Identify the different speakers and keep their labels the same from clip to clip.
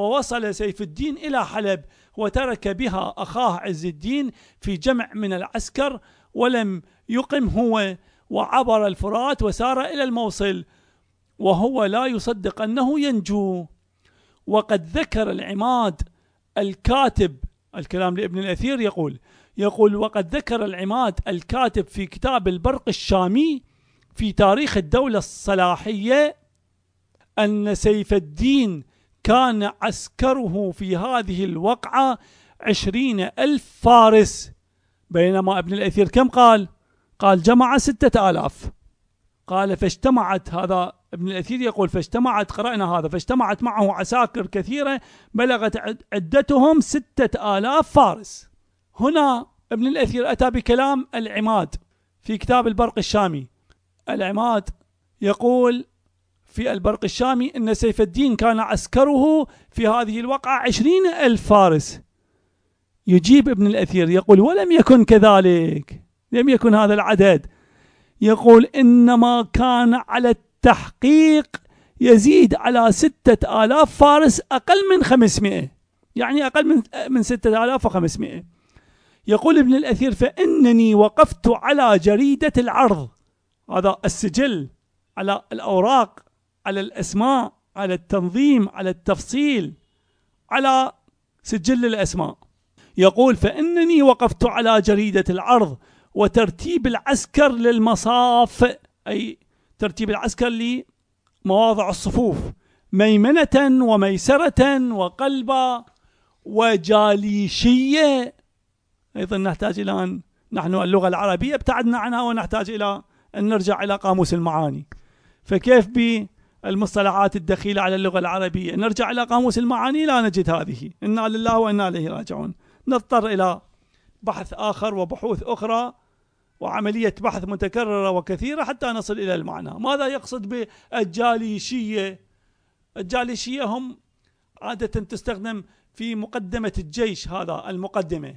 Speaker 1: ووصل سيف الدين إلى حلب وترك بها أخاه عز الدين في جمع من العسكر ولم يقم هو وعبر الفرات وسار إلى الموصل وهو لا يصدق أنه ينجو وقد ذكر العماد الكاتب الكلام لابن الأثير يقول يقول وقد ذكر العماد الكاتب في كتاب البرق الشامي في تاريخ الدولة الصلاحية أن سيف الدين كان عسكره في هذه الوقعة عشرين ألف فارس بينما ابن الأثير كم قال قال جمع ستة آلاف قال فاجتمعت هذا ابن الأثير يقول فاجتمعت قرأنا هذا فاجتمعت معه عساكر كثيرة بلغت عدتهم ستة آلاف فارس هنا ابن الأثير أتى بكلام العماد في كتاب البرق الشامي العماد يقول في البرق الشامي أن سيف الدين كان عسكره في هذه الوقعة عشرين ألف فارس يجيب ابن الأثير يقول ولم يكن كذلك لم يكن هذا العدد يقول إنما كان على التحقيق يزيد على ستة آلاف فارس أقل من خمسمائة يعني أقل من من ستة آلاف وخمسمائة يقول ابن الأثير فإنني وقفت على جريدة العرض هذا السجل على الأوراق على الأسماء على التنظيم على التفصيل على سجل الأسماء يقول فإنني وقفت على جريدة العرض وترتيب العسكر للمصاف أي ترتيب العسكر لمواضع الصفوف ميمنة وميسرة وقلبا وجاليشية أيضا نحتاج إلى أن نحن اللغة العربية ابتعدنا عنها ونحتاج إلى أن نرجع إلى قاموس المعاني فكيف ب المصطلحات الدخيلة على اللغة العربية نرجع إلى قاموس المعاني لا نجد هذه إنا لله وإنا إليه راجعون نضطر إلى بحث آخر وبحوث أخرى وعملية بحث متكررة وكثيرة حتى نصل إلى المعنى ماذا يقصد بالجاليشية الجاليشية هم عادة تستخدم في مقدمة الجيش هذا المقدمة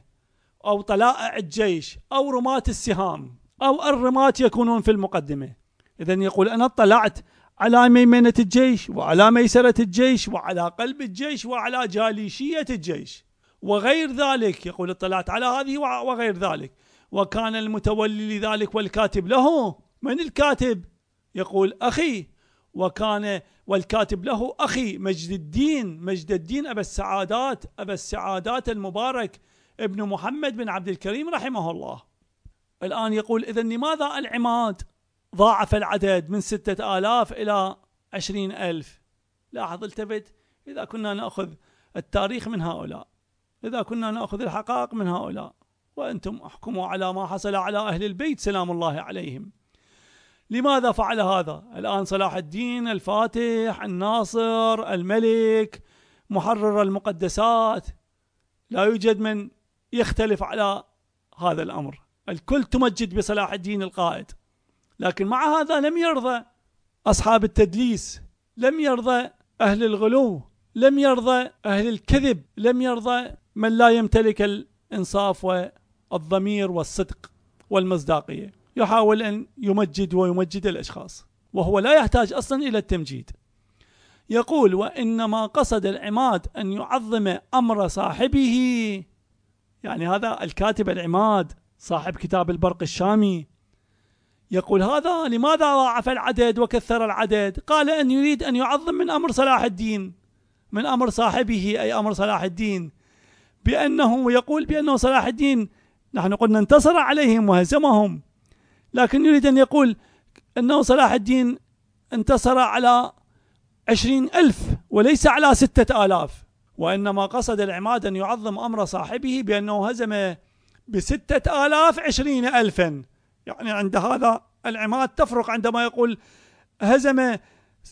Speaker 1: أو طلائع الجيش أو رماة السهام أو الرماة يكونون في المقدمة إذا يقول أنا اطلعت على ميمنة الجيش وعلى ميسرة الجيش وعلى قلب الجيش وعلى جاليشية الجيش وغير ذلك يقول اطلعت على هذه وغير ذلك وكان المتولي لذلك والكاتب له من الكاتب يقول أخي وكان والكاتب له أخي مجد الدين مجد الدين أبا السعادات أبا السعادات المبارك ابن محمد بن عبد الكريم رحمه الله الآن يقول إذا لماذا العماد ضاعف العدد من ستة آلاف إلى عشرين ألف لاحظ التفت إذا كنا نأخذ التاريخ من هؤلاء إذا كنا نأخذ الحقائق من هؤلاء وأنتم أحكموا على ما حصل على أهل البيت سلام الله عليهم لماذا فعل هذا؟ الآن صلاح الدين الفاتح الناصر الملك محرر المقدسات لا يوجد من يختلف على هذا الأمر الكل تمجد بصلاح الدين القائد لكن مع هذا لم يرضى أصحاب التدليس لم يرضى أهل الغلو لم يرضى أهل الكذب لم يرضى من لا يمتلك الإنصاف والضمير والصدق والمصداقية يحاول أن يمجد ويمجد الأشخاص وهو لا يحتاج أصلا إلى التمجيد يقول وإنما قصد العماد أن يعظم أمر صاحبه يعني هذا الكاتب العماد صاحب كتاب البرق الشامي يقول هذا لماذا ضاعف العدد وكثر العدد قال أن يريد أن يعظم من أمر صلاح الدين من أمر صاحبه أي أمر صلاح الدين بأنه يقول بأنه صلاح الدين نحن قلنا انتصر عليهم وهزمهم لكن يريد أن يقول أنه صلاح الدين انتصر على عشرين ألف وليس على ستة آلاف وإنما قصد العماد أن يعظم أمر صاحبه بأنه هزم بستة آلاف عشرين ألفاً يعني عند هذا العماد تفرق عندما يقول هزم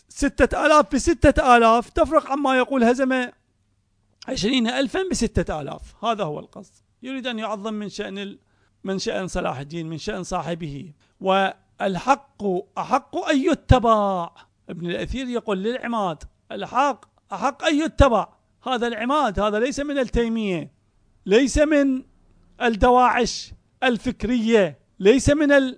Speaker 1: ستة آلاف بستة آلاف تفرق عما يقول هزم عشرين ألفا بستة آلاف هذا هو القصد يريد أن يعظم من شأن من شأن صلاح الدين من شأن صاحبه والحق أحق أن يتبع ابن الأثير يقول للعماد الحق أحق أن يتبع هذا العماد هذا ليس من التيمية ليس من الدواعش الفكرية ليس من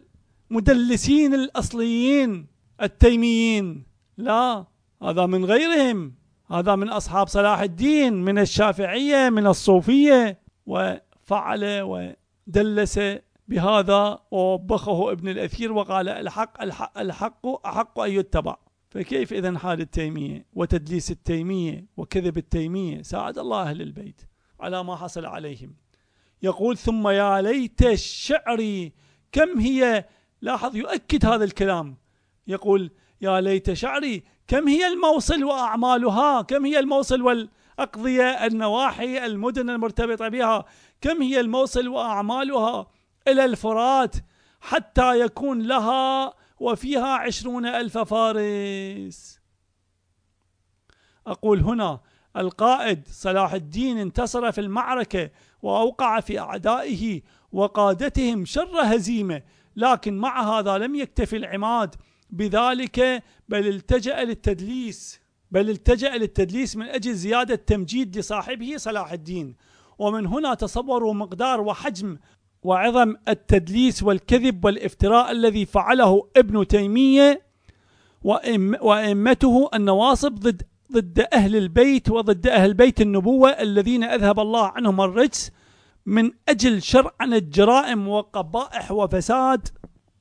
Speaker 1: المدلسين الأصليين التيميين لا هذا من غيرهم هذا من أصحاب صلاح الدين من الشافعية من الصوفية وفعل ودلس بهذا ووبخه ابن الأثير وقال الحق الحق, الحق أحق أن يتبع فكيف إذا حال التيمية وتدليس التيمية وكذب التيمية ساعد الله أهل البيت على ما حصل عليهم يقول ثم يا ليت الشعر كم هي لاحظ يؤكد هذا الكلام يقول يا ليت شعري كم هي الموصل واعمالها كم هي الموصل والاقضيه النواحي المدن المرتبطه بها كم هي الموصل واعمالها الى الفرات حتى يكون لها وفيها عشرون الف فارس اقول هنا القائد صلاح الدين انتصر في المعركة وأوقع في أعدائه وقادتهم شر هزيمة لكن مع هذا لم يكتفي العماد بذلك بل التجأ للتدليس بل التجأ للتدليس من أجل زيادة تمجيد لصاحبه صلاح الدين ومن هنا تصوروا مقدار وحجم وعظم التدليس والكذب والافتراء الذي فعله ابن تيمية وإمته النواصب ضد ضد أهل البيت وضد أهل بيت النبوة الذين أذهب الله عنهم الرجس من أجل عن الجرائم وقبائح وفساد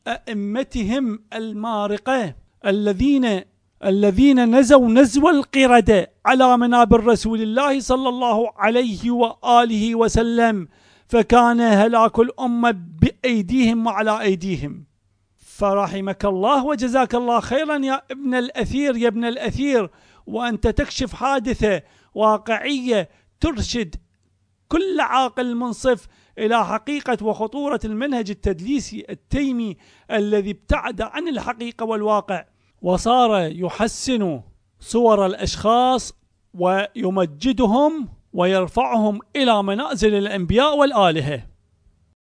Speaker 1: أئمتهم المارقة الذين الذين نزوا نزو القردة على منابر رسول الله صلى الله عليه وآله وسلم فكان هلاك الأمة بأيديهم وعلى أيديهم فرحمك الله وجزاك الله خيرا يا ابن الأثير يا ابن الأثير وأنت تكشف حادثة واقعية ترشد كل عاقل منصف إلى حقيقة وخطورة المنهج التدليسي التيمي الذي ابتعد عن الحقيقة والواقع وصار يحسن صور الأشخاص ويمجدهم ويرفعهم إلى منازل الأنبياء والآلهة